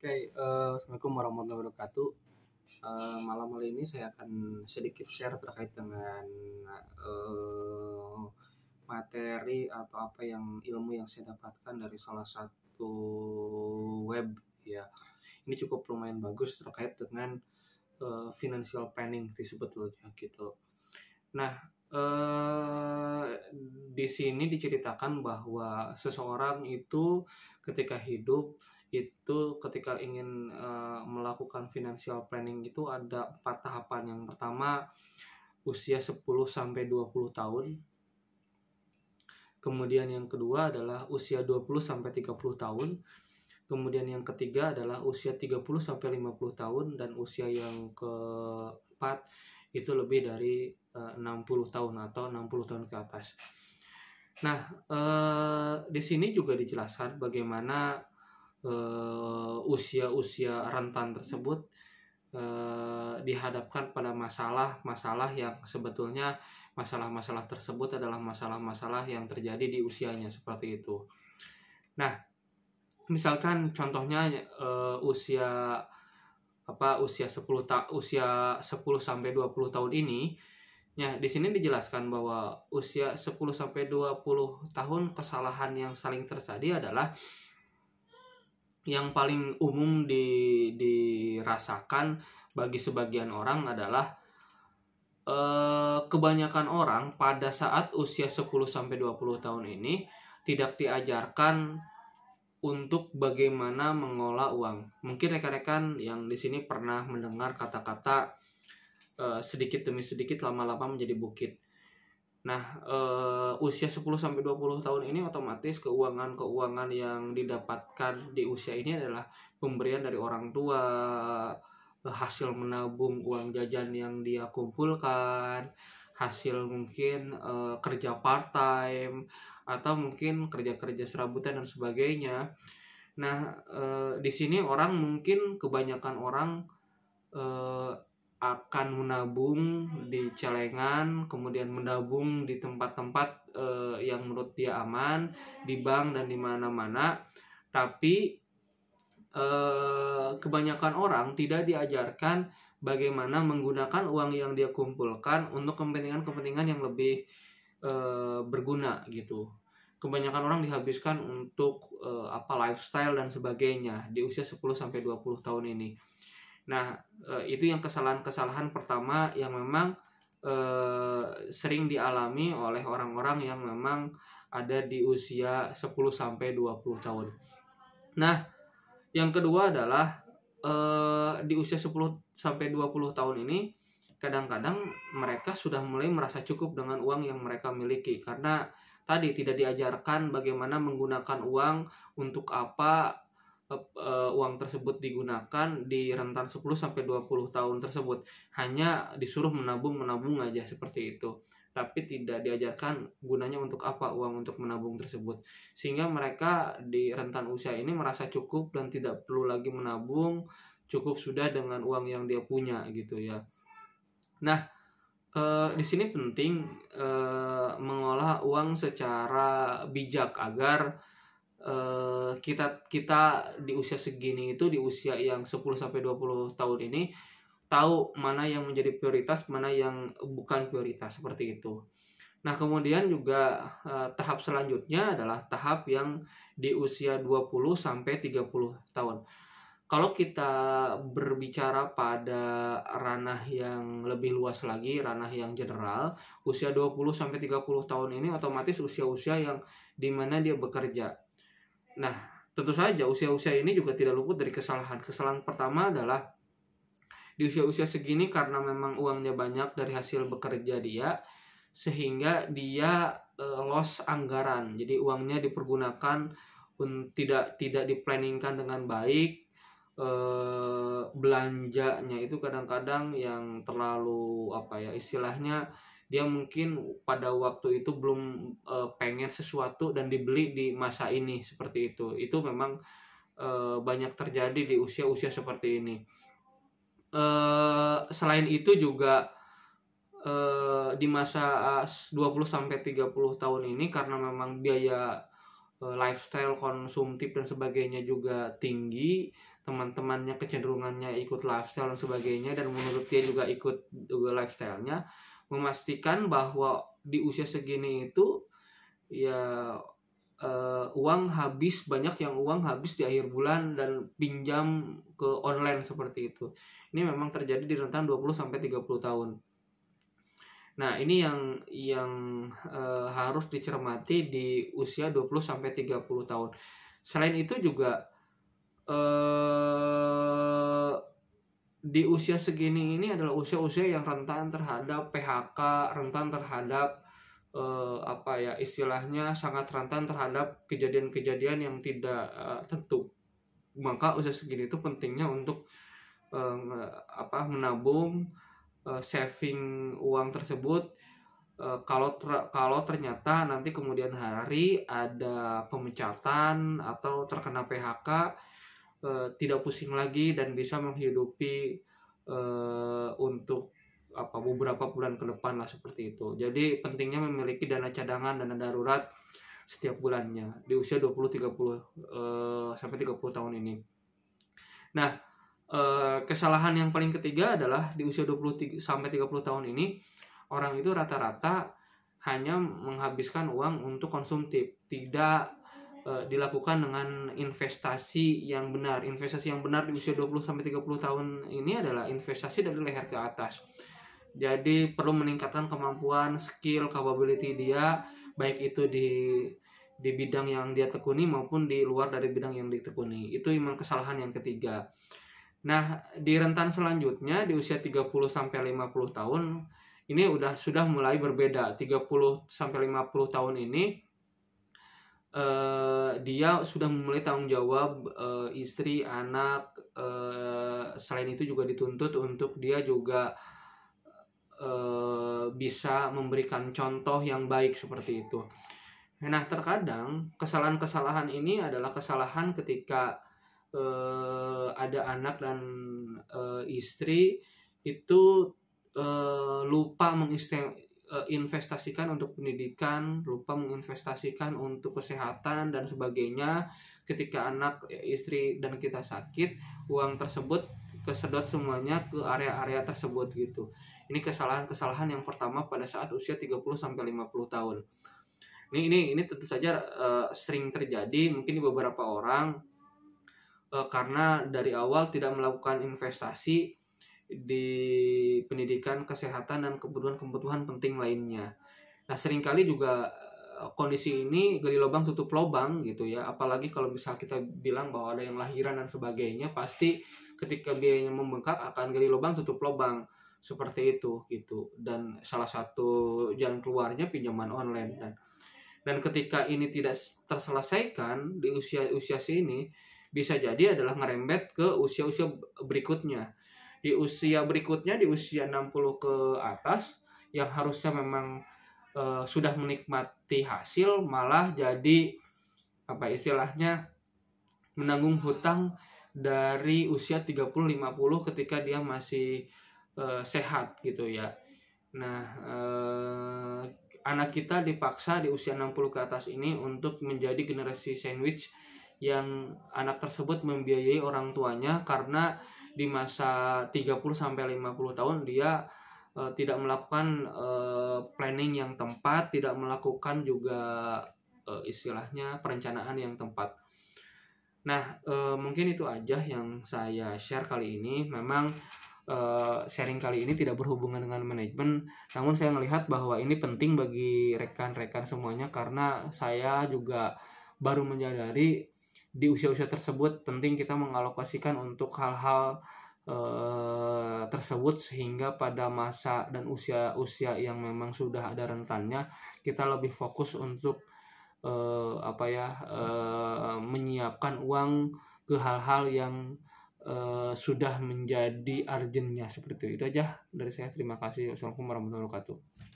Oke, okay, uh, eh, assalamualaikum warahmatullahi wabarakatuh. Uh, malam hari ini saya akan sedikit share terkait dengan uh, materi atau apa yang ilmu yang saya dapatkan dari salah satu web ya. Ini cukup lumayan bagus terkait dengan uh, financial planning sih sebetulnya gitu. Nah, eh, di sini diceritakan bahwa seseorang itu ketika hidup itu ketika ingin uh, melakukan financial planning itu ada empat tahapan. Yang pertama usia 10 sampai 20 tahun. Kemudian yang kedua adalah usia 20 sampai 30 tahun. Kemudian yang ketiga adalah usia 30 sampai 50 tahun dan usia yang keempat itu lebih dari eh, uh, 60 tahun atau 60 tahun ke atas. Nah, eh, di sini juga dijelaskan bagaimana Eh, usia-usia rentan tersebut eh, dihadapkan pada masalah-masalah yang sebetulnya masalah-masalah tersebut adalah masalah-masalah yang terjadi di usianya seperti itu. Nah, misalkan contohnya uh, usia apa usia 10 ta usia 10 sampai 20 tahun ini ya di sini dijelaskan bahwa usia 10 sampai 20 tahun kesalahan yang saling terjadi adalah yang paling umum di, dirasakan bagi sebagian orang adalah eh, kebanyakan orang pada saat usia 10 sampai 20 tahun ini tidak diajarkan untuk bagaimana mengelola uang. Mungkin rekan-rekan yang di sini pernah mendengar kata-kata eh, sedikit demi sedikit lama-lama menjadi bukit. Nah, uh, usia 10 sampai 20 tahun ini otomatis keuangan-keuangan yang didapatkan di usia ini adalah pemberian dari orang tua, eh, hasil menabung uang jajan yang dia kumpulkan, hasil mungkin uh, kerja part time atau mungkin kerja-kerja serabutan dan sebagainya. Nah, uh, di sini orang mungkin kebanyakan orang uh, akan menabung di celengan, kemudian menabung di tempat-tempat eh, yang menurut dia aman, di bank dan di mana-mana. Tapi eh, kebanyakan orang tidak diajarkan bagaimana menggunakan uang yang dia kumpulkan untuk kepentingan-kepentingan yang lebih eh, berguna gitu. Kebanyakan orang dihabiskan untuk apa lifestyle dan sebagainya di usia 10 sampai 20 tahun ini. Nah, Eh, itu yang kesalahan-kesalahan pertama yang memang eh, sering dialami oleh orang-orang yang memang ada di usia 10 sampai 20 tahun. Nah, yang kedua adalah eh, di usia 10 sampai 20 tahun ini kadang-kadang mereka sudah mulai merasa cukup dengan uang yang mereka miliki karena tadi tidak diajarkan bagaimana menggunakan uang untuk apa uh, uang tersebut digunakan di rentan 10 sampai 20 tahun tersebut. Hanya disuruh menabung-menabung aja seperti itu. Tapi tidak diajarkan gunanya untuk apa uang untuk menabung tersebut. Sehingga mereka di rentan usia ini merasa cukup dan tidak perlu lagi menabung, cukup sudah dengan uang yang dia punya gitu ya. Nah, Uh, di sini penting uh, mengolah uang secara bijak agar Eh, kita kita di usia segini itu di usia yang 10 sampai 20 tahun ini tahu mana yang menjadi prioritas, mana yang bukan prioritas seperti itu. Nah, kemudian juga eh, tahap selanjutnya adalah tahap yang di usia 20 sampai 30 tahun. Kalau kita berbicara pada ranah yang lebih luas lagi, ranah yang general, usia 20 sampai 30 tahun ini otomatis usia-usia yang dimana dia bekerja. Nah, tentu saja usia-usia ini juga tidak luput dari kesalahan. Kesalahan pertama adalah di usia-usia segini karena memang uangnya banyak dari hasil bekerja dia sehingga dia e, loss anggaran. Jadi uangnya dipergunakan un, tidak tidak diplaningkan dengan baik. E, belanjanya itu kadang-kadang yang terlalu apa ya istilahnya dia mungkin pada waktu itu belum e, pengen sesuatu dan dibeli di masa ini seperti itu itu memang e, banyak terjadi di usia-usia seperti ini e, selain itu juga e, di masa 20 30 tahun ini karena memang biaya e, lifestyle konsumtif dan sebagainya juga tinggi teman-temannya kecenderungannya ikut lifestyle dan sebagainya dan menurut dia juga ikut juga lifestylenya nya memastikan bahwa di usia segini itu ya uh, uang habis banyak yang uang habis di akhir bulan dan pinjam ke online seperti itu. Ini memang terjadi di rentang 20 sampai 30 tahun. Nah, ini yang yang uh, harus dicermati di usia 20 sampai 30 tahun. Selain itu juga uh, di usia segini ini adalah usia-usia yang rentan terhadap PHK, rentan terhadap eh, apa ya istilahnya sangat rentan terhadap kejadian-kejadian yang tidak uh, tentu. Maka usia segini itu pentingnya untuk eh, apa menabung, eh, saving uang tersebut. Eh, kalau ter kalau ternyata nanti kemudian hari ada pemecatan atau terkena PHK Eh, tidak pusing lagi dan bisa menghidupi uh, untuk apa beberapa bulan ke depan lah seperti itu. Jadi pentingnya memiliki dana cadangan, dana darurat setiap bulannya di usia 20 30 uh, sampai 30 tahun ini. Nah, uh, kesalahan yang paling ketiga adalah di usia 20 sampai 30 tahun ini orang itu rata-rata hanya menghabiskan uang untuk konsumtif, tidak Eh, dilakukan dengan investasi yang benar. Investasi yang benar di usia 20 sampai 30 tahun ini adalah investasi dari leher ke atas. Jadi perlu meningkatkan kemampuan, skill, capability dia baik itu di di bidang yang dia tekuni maupun di luar dari bidang yang ditekuni. Itu memang kesalahan yang ketiga. Nah, di rentan selanjutnya di usia 30 sampai 50 tahun ini udah sudah mulai berbeda. 30 sampai 50 tahun ini uh, dia sudah memulai tanggung jawab uh, istri, anak. Uh, selain itu juga dituntut untuk dia juga uh, bisa memberikan contoh yang baik seperti itu. Nah, terkadang kesalahan-kesalahan ini adalah kesalahan ketika uh, ada anak dan uh, istri itu uh, lupa mengistimewakan Eh, investasikan untuk pendidikan, lupa menginvestasikan untuk kesehatan dan sebagainya. Ketika anak, ya, istri dan kita sakit, uang tersebut kesedot semuanya ke area-area tersebut gitu. Ini kesalahan-kesalahan yang pertama pada saat usia 30 sampai 50 tahun. Ini ini ini tentu saja uh, sering terjadi mungkin di beberapa orang uh, karena dari awal tidak melakukan investasi di pendidikan, kesehatan, dan kebutuhan-kebutuhan penting lainnya. Nah, seringkali juga eh, kondisi ini gali lubang tutup lubang gitu ya apalagi kalau misal kita bilang bahwa ada yang lahiran dan sebagainya pasti ketika biayanya membengkak akan gali lubang tutup lubang seperti itu gitu dan salah satu jalan keluarnya pinjaman online dan dan ketika ini tidak terselesaikan di usia usia sini bisa jadi adalah ngerembet ke usia-usia berikutnya di usia berikutnya di usia 60 ke atas yang harusnya memang e, sudah menikmati hasil malah jadi apa istilahnya menanggung hutang dari usia 30 50 ketika dia masih e, sehat gitu ya. Nah, e, anak kita dipaksa di usia 60 ke atas ini untuk menjadi generasi sandwich yang anak tersebut membiayai orang tuanya karena di masa 30 sampai 50 tahun dia e, tidak melakukan e, planning yang tempat, tidak melakukan juga e, istilahnya perencanaan yang tempat. Nah, mungkin itu aja yang saya share kali ini. Memang sharing kali ini tidak berhubungan dengan manajemen, namun saya melihat bahwa ini penting bagi rekan-rekan semuanya karena saya juga baru menyadari di usia-usia tersebut penting kita mengalokasikan untuk hal-hal e, tersebut sehingga pada masa dan usia-usia yang memang sudah ada rentannya kita lebih fokus untuk e, apa ya e, menyiapkan uang ke hal-hal yang e, sudah menjadi urgentnya seperti itu. itu aja dari saya terima kasih wassalamualaikum warahmatullahi wabarakatuh